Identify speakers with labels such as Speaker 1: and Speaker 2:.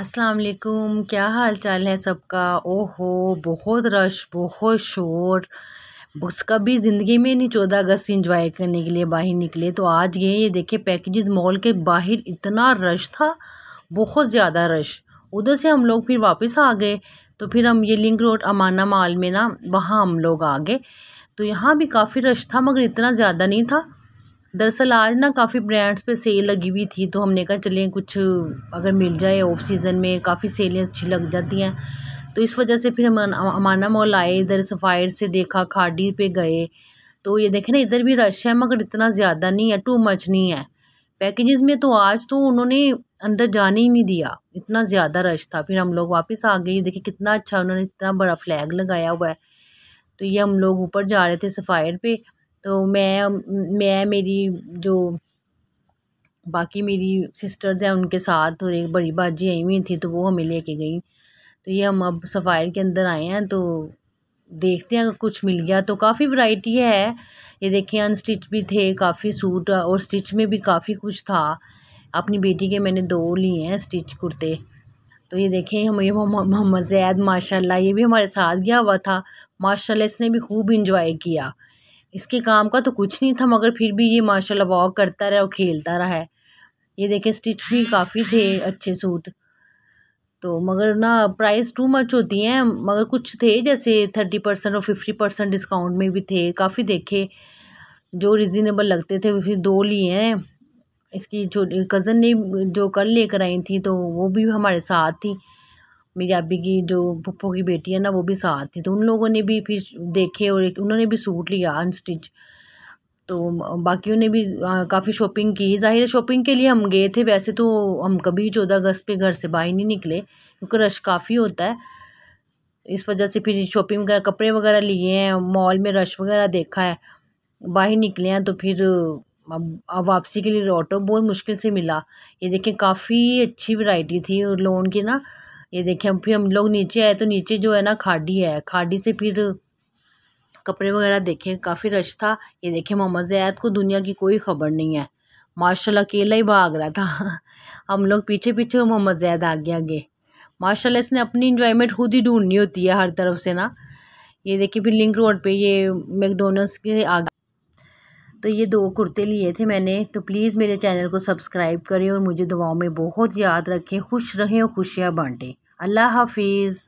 Speaker 1: अस्सलाम वालेकुम क्या हाल चाल है सबका ओहो बहुत रश बहुत शोर बस कभी ज़िंदगी में नहीं चौदह अगस्त इंजॉय करने के लिए बाहर निकले तो आज ये ये देखे पैकेजेस मॉल के बाहर इतना रश था बहुत ज़्यादा रश उधर से हम लोग फिर वापस आ गए तो फिर हम ये लिंक रोड अमाना माल में ना वहाँ हम लोग आ गए तो यहाँ भी काफ़ी रश था मगर इतना ज़्यादा नहीं था दरअसल आज ना काफ़ी ब्रांड्स पे सेल लगी हुई थी तो हमने कहा चलें कुछ अगर मिल जाए ऑफ सीज़न में काफ़ी सेलें अच्छी लग जाती हैं तो इस वजह से फिर हम अमाना मॉल आए इधर सफ़ायर से देखा खाडी पे गए तो ये देखें ना इधर भी रश है मगर इतना ज़्यादा नहीं है टू मच नहीं है पैकेजेस में तो आज तो उन्होंने अंदर जाने ही नहीं दिया इतना ज़्यादा रश था फिर हम लोग वापस आ गए देखिए कितना अच्छा उन्होंने इतना बड़ा फ्लैग लगाया हुआ है तो ये हम लोग ऊपर जा रहे थे सफ़ायर पर तो मैं मैं मेरी जो बाकी मेरी सिस्टर्स हैं उनके साथ और एक बड़ी बाजी आई हुई थी तो वो हमें लेके गई तो ये हम अब सफ़ायर के अंदर आए हैं तो देखते हैं अगर कुछ मिल गया तो काफ़ी वैरायटी है ये देखिए अनस्टिच भी थे काफ़ी सूट और स्टिच में भी काफ़ी कुछ था अपनी बेटी के मैंने दो लिए हैं स्टिच कुर्ते तो ये देखें हमें मोहम्मद जैद माशाल्लाह ये भी हमारे साथ गया हुआ था माशाल्लाह इसने भी खूब इंजॉय किया इसके काम का तो कुछ नहीं था मगर फिर भी ये माशाल्लाह वॉक करता रहा और खेलता रहा है ये देखें स्टिच भी काफ़ी थे अच्छे सूट तो मगर ना प्राइस टू मच होती हैं मगर कुछ थे जैसे थर्टी परसेंट और फिफ्टी परसेंट डिस्काउंट में भी थे काफ़ी देखे जो रिजनेबल लगते थे फिर दो लिए हैं इसकी जो कज़न ने जो कल लेकर आई थी तो वो भी हमारे साथ थी मेरी अभी की जो पप्पो की बेटी है ना वो भी साथ थी तो उन लोगों ने भी फिर देखे और उन्होंने भी सूट लिया अनस्टिच तो बाकी ने भी काफ़ी शॉपिंग की जाहिर है शॉपिंग के लिए हम गए थे वैसे तो हम कभी चौदह अगस्त पे घर से बाहर नहीं निकले क्योंकि रश काफ़ी होता है इस वजह से फिर शॉपिंग वगैरह कपड़े वगैरह लिए हैं मॉल में रश वगैरह देखा है बाहर निकले हैं तो फिर अब वापसी के लिए ऑटो बहुत मुश्किल से मिला ये देखें काफ़ी अच्छी वैरायटी थी लोन की ना ये देखें फिर हम लोग नीचे आए तो नीचे जो है ना खाडी है खाडी से फिर कपड़े वगैरह देखें काफ़ी रश था ये देखें मोहम्मद जैद को दुनिया की कोई खबर नहीं है माशाल्लाह अकेला ही भाग रहा था हम लोग पीछे पीछे मोहम्मद ज़ैद आगे आगे माशाल्लाह इसने अपनी इन्जॉयमेंट खुद ही ढूंढनी होती है हर तरफ से ना ये देखिए फिर लिंक रोड पे ये मैकडोनल्ड्स के आगे तो ये दो कुर्ते लिए थे मैंने तो प्लीज़ मेरे चैनल को सब्सक्राइब करें और मुझे दुआओं में बहुत याद रखें खुश रहें और खुशियाँ बांटें अल्लाह हाफिज़